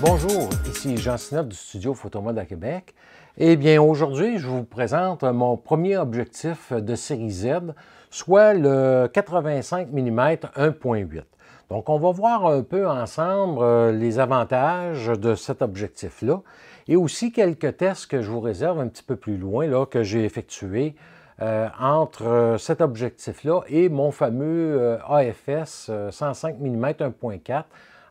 Bonjour, ici Jean Sinop du studio Photomode à Québec. Eh bien, aujourd'hui, je vous présente mon premier objectif de série Z, soit le 85 mm 1.8. Donc, on va voir un peu ensemble euh, les avantages de cet objectif-là et aussi quelques tests que je vous réserve un petit peu plus loin, là, que j'ai effectués euh, entre euh, cet objectif-là et mon fameux AFS 105 mm 1.4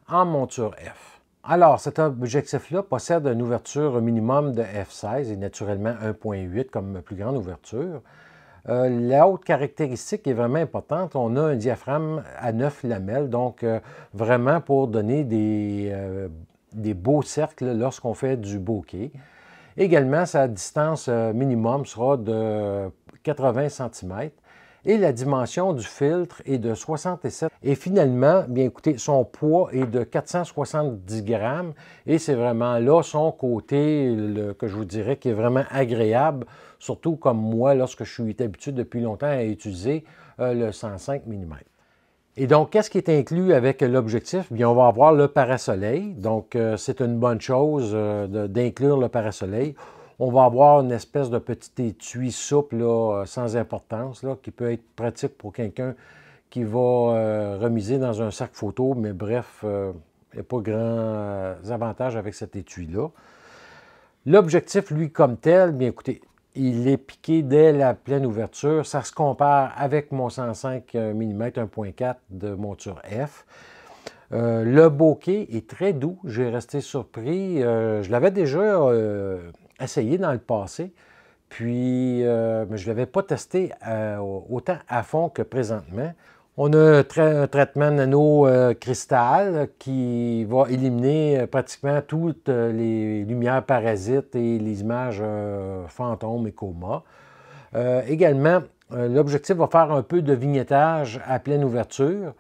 en monture F. Alors, cet objectif-là possède une ouverture minimum de F16 et naturellement 1.8 comme plus grande ouverture. Euh, la haute caractéristique est vraiment importante, on a un diaphragme à 9 lamelles, donc euh, vraiment pour donner des, euh, des beaux cercles lorsqu'on fait du bokeh. Également, sa distance minimum sera de 80 cm et la dimension du filtre est de 67. Et finalement, bien écoutez, son poids est de 470 grammes et c'est vraiment là son côté que je vous dirais qui est vraiment agréable, surtout comme moi lorsque je suis habitué depuis longtemps à utiliser euh, le 105 mm. Et donc, qu'est-ce qui est inclus avec l'objectif? Bien, on va avoir le parasoleil. Donc, euh, c'est une bonne chose euh, d'inclure le parasoleil on va avoir une espèce de petit étui souple euh, sans importance qui peut être pratique pour quelqu'un qui va euh, remiser dans un sac photo, mais bref, euh, il n'y a pas grands avantage avantages avec cet étui-là. L'objectif, lui, comme tel, bien écoutez, il est piqué dès la pleine ouverture. Ça se compare avec mon 105 mm 1.4 de monture F. le bokeh est très doux. J'ai resté surpris. je l'avais déjà essayé dans le passé, puis euh, mais je ne l'avais pas testé euh, autant à fond que présentement. On a un, traitement nano euh, traitement qui va éliminer pratiquement toutes les lumières parasites et les images fantômes et coma. également, l'objectif va faire un peu de vignettage à pleine ouverture.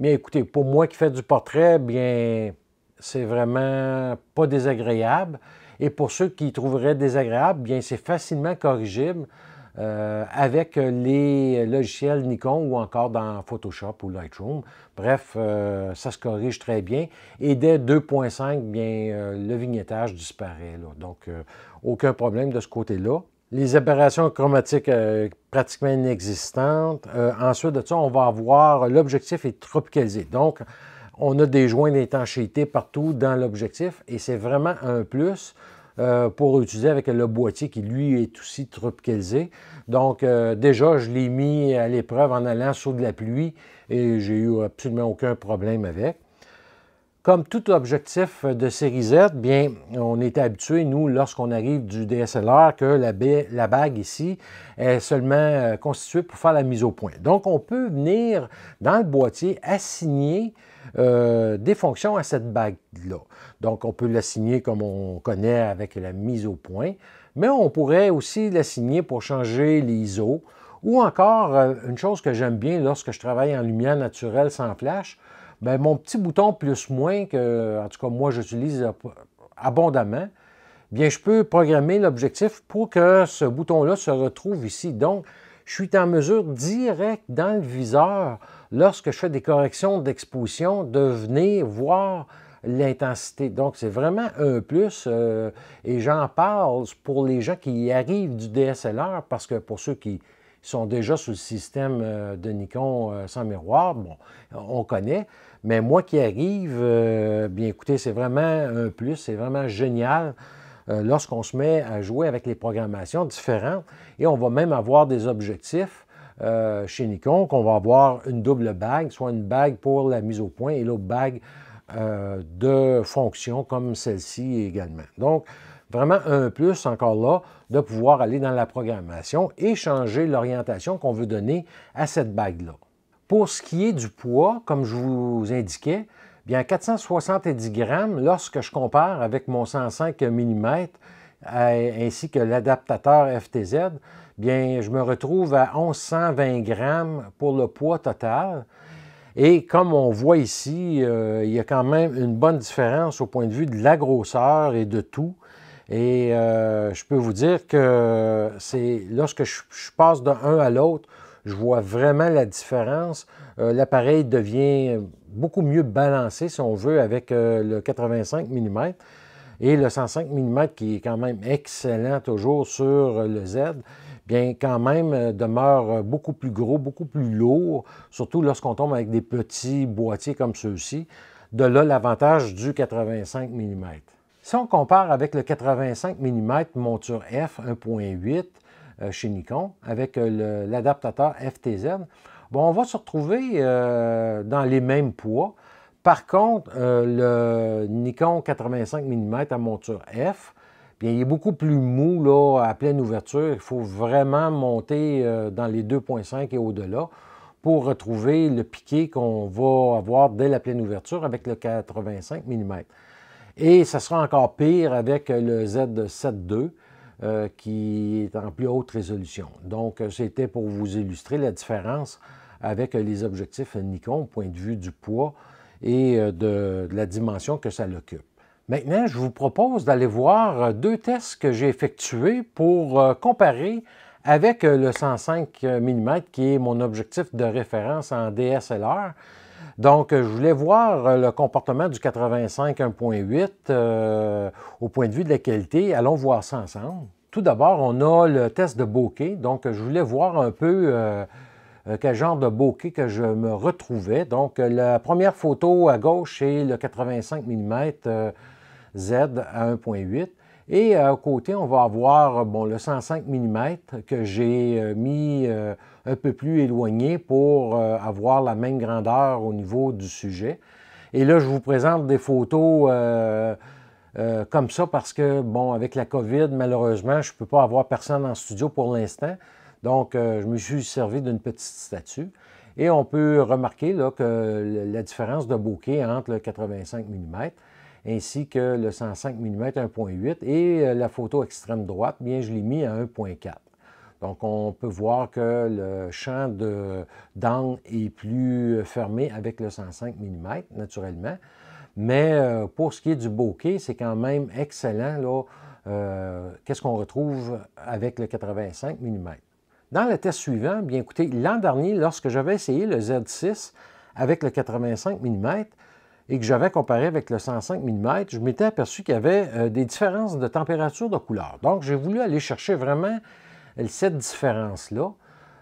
Mais écoutez, pour moi qui fais du portrait, bien, c'est vraiment pas désagréable. Et pour ceux qui trouveraient désagréable, bien c'est facilement corrigible euh, avec les logiciels Nikon ou encore dans Photoshop ou Lightroom. Bref, euh, ça se corrige très bien. Et dès 2.5, bien euh, le vignettage disparaît. Donc, aucun problème de ce côté-là. Les aberrations chromatiques pratiquement inexistantes. ensuite de ça, on va avoir l'objectif est tropicalisé. Donc, on a des joints d'étanchéité partout dans l'objectif et c'est vraiment un plus euh, pour utiliser avec le boîtier qui lui est aussi tropicalisé. Donc euh, déjà, je l'ai mis à l'épreuve en allant sous de la pluie et j'ai eu absolument aucun problème avec. Comme tout objectif de série Z, bien, on est habitué, nous, lorsqu'on arrive du DSLR, que la, bague ici est seulement euh, constituée pour faire la mise au point. Donc, on peut venir dans le boîtier assigner euh, des fonctions à cette bague-là. Donc, on peut l'assigner comme on connaît avec la mise au point, mais on pourrait aussi l'assigner pour changer l'ISO ou encore euh, une chose que j'aime bien lorsque je travaille en lumière naturelle sans flash, ben, mon petit bouton plus-moins que, en tout cas, moi, j'utilise abondamment, eh bien, je peux programmer l'objectif pour que ce bouton-là se retrouve ici. Donc, je suis en mesure direct dans le viseur, lorsque je fais des corrections d'exposition, de venir voir l'intensité. Donc, c'est vraiment un plus. Euh, et j'en parle pour les gens qui arrivent du DSLR, parce que pour ceux qui sont déjà sous le système euh, de Nikon euh, sans miroir, bon, on connaît. Mais moi qui arrive, bien écoutez, c'est vraiment un plus, c'est vraiment génial. Euh, lorsqu'on se met à jouer avec les programmations différentes. Et on va même avoir des objectifs euh, chez Nikon qu'on va avoir une double bague, soit une bague pour la mise au point et l'autre bague euh, de fonction comme celle-ci également. Donc, vraiment un plus encore là de pouvoir aller dans la programmation et changer l'orientation qu'on veut donner à cette bague-là. Pour ce qui est du poids, comme je vous indiquais, Bien, 470 grammes, lorsque je compare avec mon 105 mm euh, ainsi que l'adaptateur FTZ, bien, je me retrouve à 1120 grammes pour le poids total. Et comme on voit ici, euh, il y a quand même une bonne différence au point de vue de la grosseur et de tout. Et euh, je peux vous dire que c'est lorsque je, je passe d'un à l'autre, je vois vraiment la différence. Euh, l'appareil devient beaucoup mieux balancé, si on veut, avec euh, le 85 mm. Et le 105 mm, qui est quand même excellent toujours sur euh, le Z, bien quand même demeure beaucoup plus gros, beaucoup plus lourd, surtout lorsqu'on tombe avec des petits boîtiers comme ceux-ci. De là l'avantage du 85 mm. Si on compare avec le 85 mm monture F 1.8, euh, chez Nikon avec euh, l'adaptateur FTZ, on va se retrouver euh, dans les mêmes poids. Par contre, le Nikon 85 mm à monture F, Bien, il est beaucoup plus mou à pleine ouverture. Il faut vraiment monter dans les 2.5 et au-delà pour retrouver le piqué qu'on va avoir dès la pleine ouverture avec le 85 mm. Et ce sera encore pire avec le Z7 II euh, qui est en plus haute résolution. Donc, euh, c'était pour vous illustrer la différence avec euh, les objectifs Nikon, au point de vue du poids et de, de la dimension que ça l'occupe. Maintenant, je vous propose d'aller voir deux tests que j'ai effectués pour comparer avec le 105 mm qui est mon objectif de référence en DSLR donc, je voulais voir euh, le comportement du 85 1.8 euh, au point de vue de la qualité. Allons voir ça ensemble. Tout d'abord, on a le test de bokeh. Donc, je voulais voir un peu euh, quel genre de bokeh que je me retrouvais. Donc, la première photo à gauche, est le 85 mm Z à 1.8. Et à côté, on va avoir le 105 mm que j'ai mis un peu plus éloigné pour euh, avoir la même grandeur au niveau du sujet. Et là, je vous présente des photos euh, euh, comme ça parce que, bon, avec la COVID, malheureusement, je ne peux pas avoir personne en studio pour l'instant. Donc, je me suis servi d'une petite statue. Et on peut remarquer là, que la différence de bokeh entre le 85 mm ainsi que le 105 mm 1.8 et la photo extrême droite, bien je l'ai mis à 1.4. Donc, on peut voir que le champ d'angle est plus fermé avec le 105 mm, naturellement. Mais euh, pour ce qui est du bokeh, c'est quand même excellent. Euh, qu'est-ce qu'on retrouve avec le 85 mm. Dans le test suivant, bien écoutez, l'an dernier, lorsque j'avais essayé le Z6 avec le 85 mm et que j'avais comparé avec le 105 mm, je m'étais aperçu qu'il y avait euh, des différences de température de couleur. Donc, j'ai voulu aller chercher vraiment cette différence-là.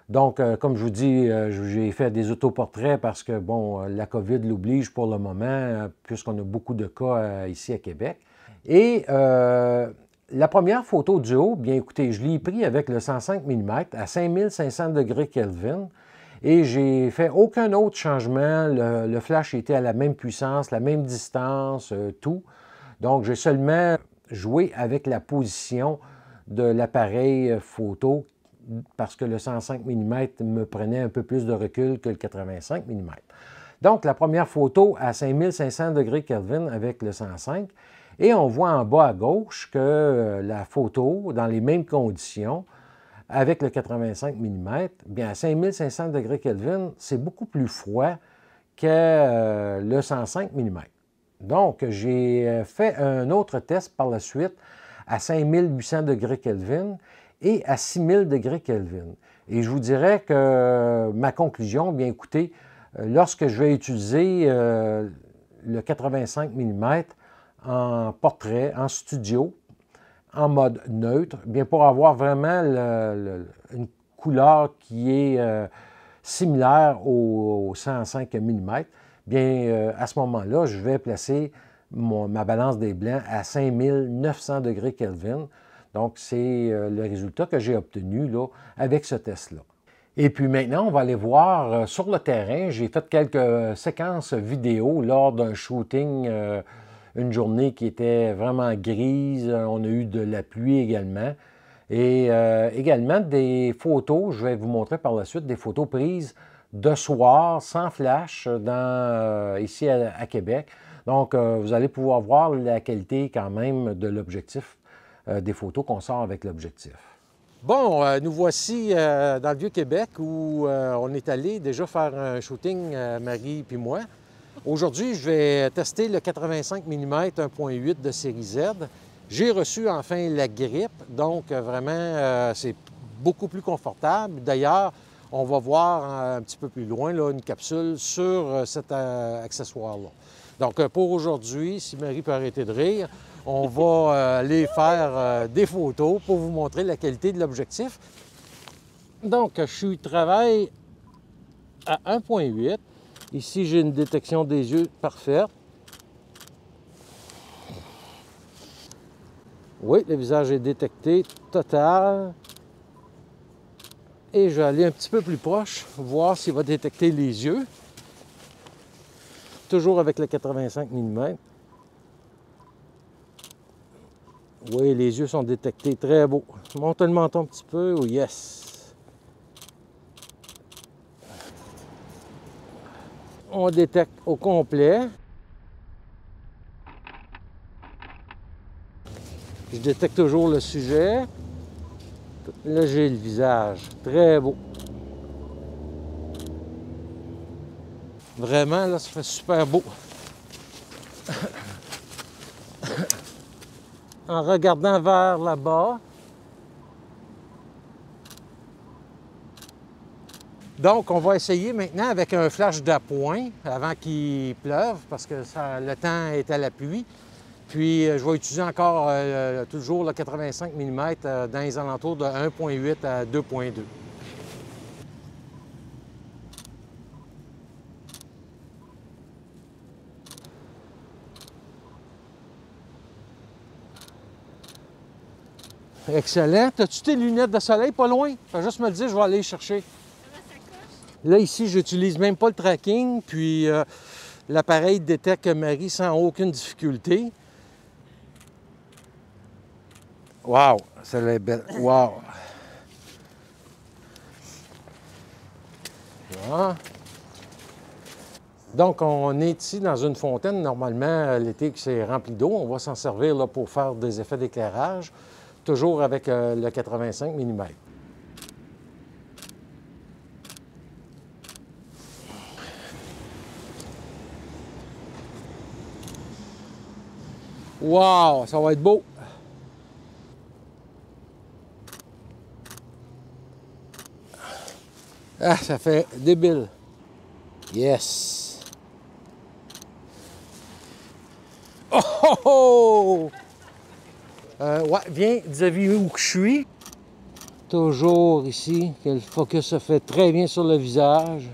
Donc, euh, comme je vous dis, euh, j'ai fait des autoportraits parce que, bon, euh, la COVID l'oblige pour le moment, puisqu'on a beaucoup de cas ici à Québec. Et la première photo du haut, bien écoutez, je l'ai pris avec le 105 mm à 5500 degrés Kelvin et j'ai fait aucun autre changement. le, flash était à la même puissance, la même distance, tout. Donc, j'ai seulement joué avec la position de l'appareil euh, photo parce que le 105 mm me prenait un peu plus de recul que le 85 mm. Donc, la première photo à 5500 degrés Kelvin avec le 105. Et on voit en bas à gauche que euh, la photo, dans les mêmes conditions, avec le 85 mm, eh bien à 5500 degrés Kelvin, c'est beaucoup plus froid que euh, le 105 mm. Donc, j'ai fait un autre test par la suite à 5800 degrés Kelvin et à 6000 degrés Kelvin. Et je vous dirais que ma conclusion, bien écoutez, euh, lorsque je vais utiliser euh, le 85 mm en portrait, en studio, en mode neutre, bien pour avoir vraiment une couleur qui est euh, similaire au, 105 mm, bien à ce moment-là, je vais placer ma balance des blancs à 5900 degrés Kelvin. Donc, c'est euh, le résultat que j'ai obtenu avec ce test-là. Et puis maintenant, on va aller voir euh, sur le terrain. J'ai fait quelques euh, séquences vidéo lors d'un shooting, une journée qui était vraiment grise. On a eu de la pluie également. Et également des photos, je vais vous montrer par la suite, des photos prises de soir, sans flash, ici à Québec. Donc, euh, vous allez pouvoir voir la qualité quand même de l'objectif, euh, des photos qu'on sort avec l'objectif. Bon, euh, nous voici dans le Vieux-Québec où on est allé déjà faire un shooting, Marie puis moi. Aujourd'hui, je vais tester le 85 mm 1.8 de série Z. J'ai reçu enfin la grippe, donc vraiment, c'est beaucoup plus confortable. D'ailleurs, on va voir euh, un petit peu plus loin là, une capsule sur euh, cet euh, accessoire-là. Donc, pour aujourd'hui, si Marie peut arrêter de rire, on va aller faire des photos pour vous montrer la qualité de l'objectif. Donc, je suis travail à 1.8. Ici, j'ai une détection des yeux parfaite. Oui, le visage est détecté total. Et je vais aller un petit peu plus proche, voir s'il va détecter les yeux. Toujours avec le 85 mm. Oui, les yeux sont détectés. Très beau. Monte le menton un petit peu. Oui, oh, yes! On détecte au complet. Je détecte toujours le sujet. Là, j'ai le visage. Très beau. Vraiment, là, ça fait super beau. en regardant vers là-bas. Donc, on va essayer maintenant avec un flash d'appoint avant qu'il pleuve, parce que le temps est à la pluie. Puis, euh, je vais utiliser encore euh, euh, toujours le 85 mm dans les alentours de 1,8 à 2,2. Excellent. As-tu tes lunettes de soleil pas loin? Fais juste me le dire, je vais aller les chercher. Là, ici, j'utilise même pas le tracking, puis l'appareil détecte Marie sans aucune difficulté. Waouh, celle-là est belle. Waouh. Donc, on est ici dans une fontaine. Normalement, l'été c'est rempli d'eau, on va s'en servir là, pour faire des effets d'éclairage, toujours avec euh, le 85 mm. Wow, ça va être beau! Ah, ça fait débile. Yes. Oh, oh, oh! ouais, viens, dis à vis où je suis. Toujours ici, que le focus se fait très bien sur le visage.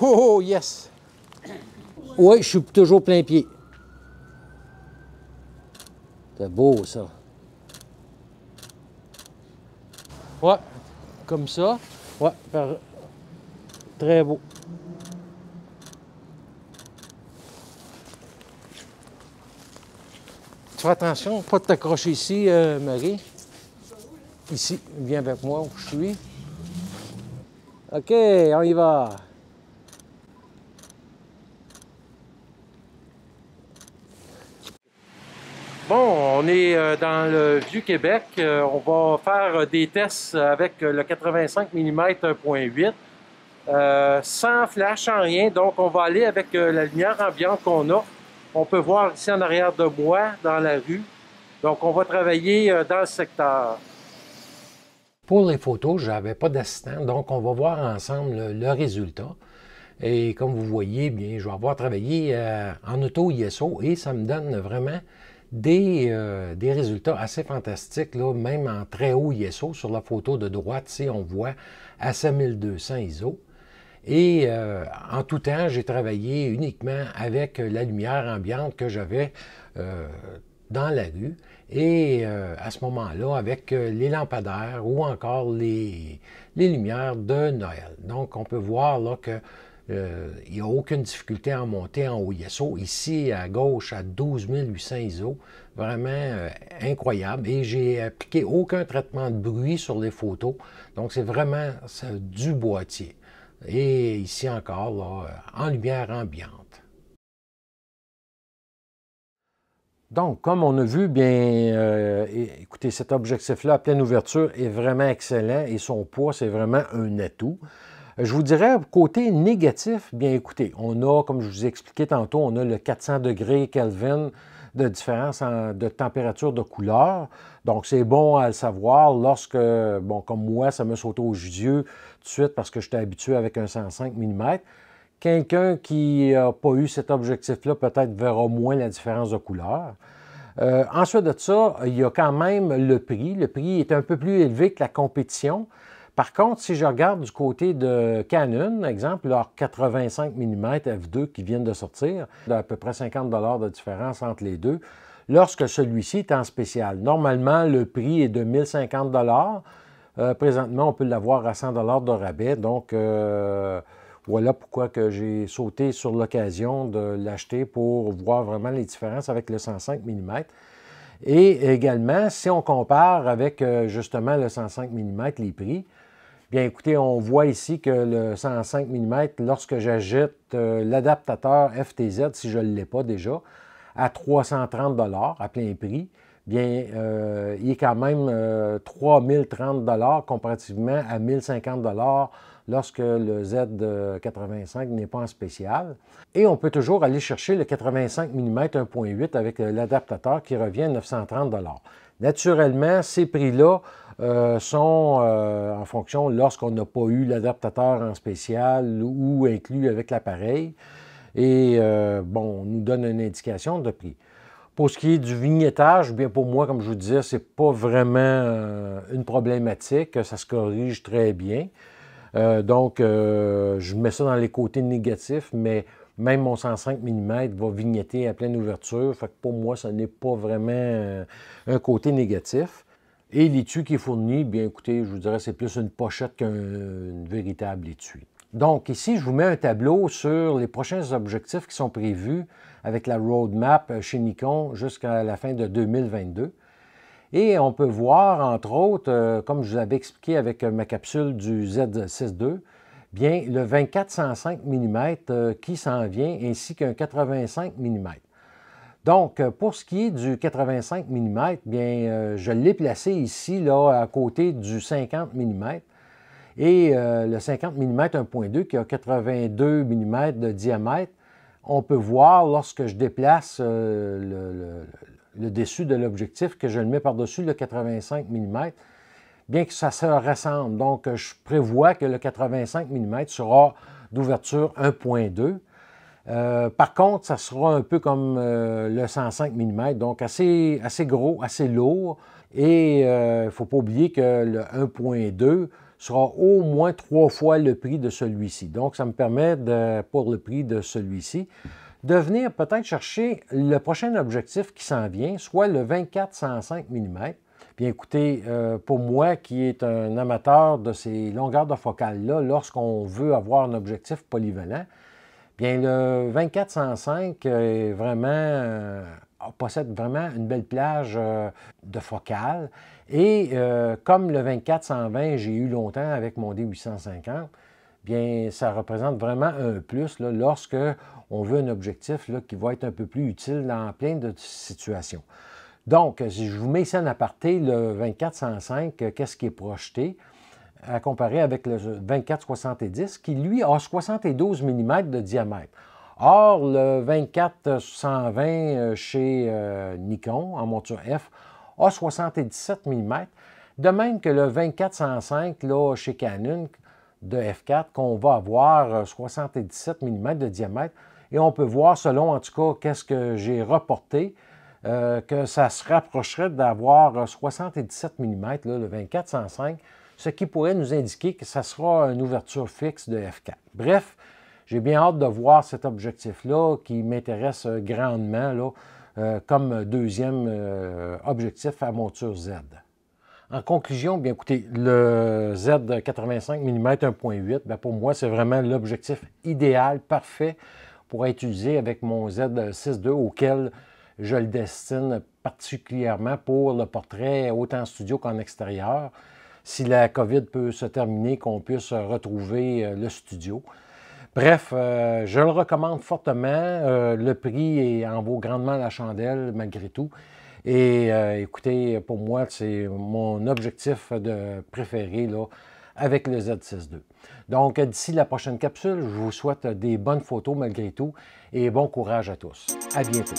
Oh, oh yes! Oui, je suis toujours plein pied. C'est beau, ça. Ouais, comme ça. Ouais, très beau. Tu fais attention, pas de t'accrocher ici, euh, Marie. Ici, viens avec moi où je suis. OK, on y va. Bon, on est euh, dans le Vieux-Québec. Euh, on va faire euh, des tests avec le 85 mm 1.8. sans flash, en rien. Donc, on va aller avec la lumière ambiante qu'on a. On peut voir ici en arrière de moi, dans la rue. Donc, on va travailler dans le secteur. Pour les photos, je n'avais pas d'assistant, donc on va voir ensemble le résultat. Et comme vous voyez, bien, je vais avoir travaillé en auto ISO et ça me donne vraiment euh, des, résultats assez fantastiques, même en très haut ISO. Sur la photo de droite, si on voit à 5200 ISO. Et euh, en tout temps, j'ai travaillé uniquement avec la lumière ambiante que j'avais euh, dans la rue. Et à ce moment-là, avec les lampadaires ou encore les, les, lumières de Noël. Donc, on peut voir là, que il euh, n'y a aucune difficulté à monter en haut ISO. Ici, à gauche, à 800 ISO. Vraiment euh, incroyable. Et j'ai appliqué aucun traitement de bruit sur les photos. Donc, c'est vraiment du boîtier. Et ici encore, euh, en lumière ambiante. Donc, comme on a vu, bien, écoutez, cet objectif-là à pleine ouverture est vraiment excellent et son poids, c'est vraiment un atout. Je vous dirais, côté négatif, bien écoutez, on a, comme je vous ai expliqué tantôt, on a le 400 degrés Kelvin de différence de température de couleur. Donc, c'est bon à le savoir lorsque, bon, comme moi, ça me saute aux yeux tout de suite parce que j'étais habitué avec un 105 mm. Quelqu'un qui n'a pas eu cet objectif-là peut-être verra moins la différence de couleur. Euh, ensuite de ça, il y a quand même le prix. Le prix est un peu plus élevé que la compétition. Par contre, si je regarde du côté de Canon, exemple, leur 85 mm f2 qui vient de sortir, à peu près 50 de différence entre les deux, lorsque celui-ci est en spécial. Normalement, le prix est de 1050 dollars. Euh, présentement, on peut l'avoir à 100 de rabais, donc euh, voilà pourquoi que j'ai sauté sur l'occasion de l'acheter pour voir vraiment les différences avec le 105 mm. Et également, si on compare avec euh, justement le 105 mm, les prix, Bien écoutez, on voit ici que le 105 mm, lorsque j'ajoute euh, l'adaptateur FTZ, si je ne l'ai pas déjà, à 330 à plein prix, bien, euh, il est quand même 3030 euh, comparativement à 1050 lorsque le Z85 n'est pas en spécial. Et on peut toujours aller chercher le 85 mm 1.8 avec l'adaptateur qui revient à 930 Naturellement, ces prix-là euh, sont euh, en fonction lorsqu'on n'a pas eu l'adaptateur en spécial ou inclus avec l'appareil. Et euh, bon, on nous donne une indication de prix. Pour ce qui est du vignettage, bien pour moi, comme je vous disais, ce n'est pas vraiment une problématique. Ça se corrige très bien. donc, je mets ça dans les côtés négatifs, mais même mon 105 mm va vignetter à pleine ouverture. pour moi, ce n'est pas vraiment euh, un côté négatif. Et l'étui qui est fourni, bien écoutez, je vous dirais, c'est plus une pochette qu'un véritable étui. Donc ici, je vous mets un tableau sur les prochains objectifs qui sont prévus avec la roadmap euh, chez Nikon jusqu'à la fin de 2022. Et on peut voir, entre autres, euh, comme je vous avais expliqué avec ma capsule du Z62, 6 bien le 24 mm euh, qui s'en vient, ainsi qu'un 85 mm. Donc, euh, pour ce qui est du 85 mm, bien, euh, je l'ai placé ici, là, à côté du 50 mm. Et le 50 mm 1.2 qui a 82 mm de diamètre, on peut voir lorsque je déplace le, dessus de l'objectif que je le mets par-dessus le 85 mm, bien que ça se ressemble. Donc, euh, je prévois que le 85 mm sera d'ouverture 1.2. Euh, par contre, ça sera un peu comme euh, le 105 mm, donc assez, assez gros, assez lourd. Et il ne faut pas oublier que le 1.2 sera au moins trois fois le prix de celui-ci. Donc, ça me permet, pour le prix de celui-ci, de venir peut-être chercher le prochain objectif qui s'en vient, soit le 24-105 mm Bien écoutez, euh, pour moi qui est un amateur de ces longueurs de focale-là, lorsqu'on veut avoir un objectif polyvalent, bien le 2405 euh, est euh, possède vraiment une belle plage de focale. Et comme le 2420, j'ai eu longtemps avec mon D850, bien ça représente vraiment un plus là, lorsque on veut un objectif qui va être un peu plus utile dans plein de situations. Donc, si je vous mets ça en aparté, le 2405, euh, qu'est-ce qui est projeté à comparer avec le 2470 qui, lui, a 72 mm de diamètre. Or, le 24 euh, chez euh, Nikon, en monture F, a 77 mm, de même que le 24 chez Canon de F4, qu'on va avoir 77 mm de diamètre. Et on peut voir, selon en tout cas, qu'est-ce que j'ai reporté, euh, que ça se rapprocherait d'avoir 77 euh, mm, là, le 2405, ce qui pourrait nous indiquer que ça sera une ouverture fixe de F4. Bref, j'ai bien hâte de voir cet objectif-là qui m'intéresse euh, grandement là, comme deuxième objectif à monture Z. En conclusion, bien écoutez, le Z 85 mm 1.8, pour moi, c'est vraiment l'objectif idéal, parfait pour être utilisé avec mon Z62 auquel je le destine particulièrement pour le portrait autant en studio qu'en extérieur. Si la COVID peut se terminer, qu'on puisse retrouver euh, le studio. Bref, euh, je le recommande fortement. Euh, le prix en vaut grandement la chandelle malgré tout. Et écoutez, pour moi, c'est mon objectif de préféré là, avec le Z6 II. Donc, d'ici la prochaine capsule, je vous souhaite des bonnes photos malgré tout et bon courage à tous. À bientôt.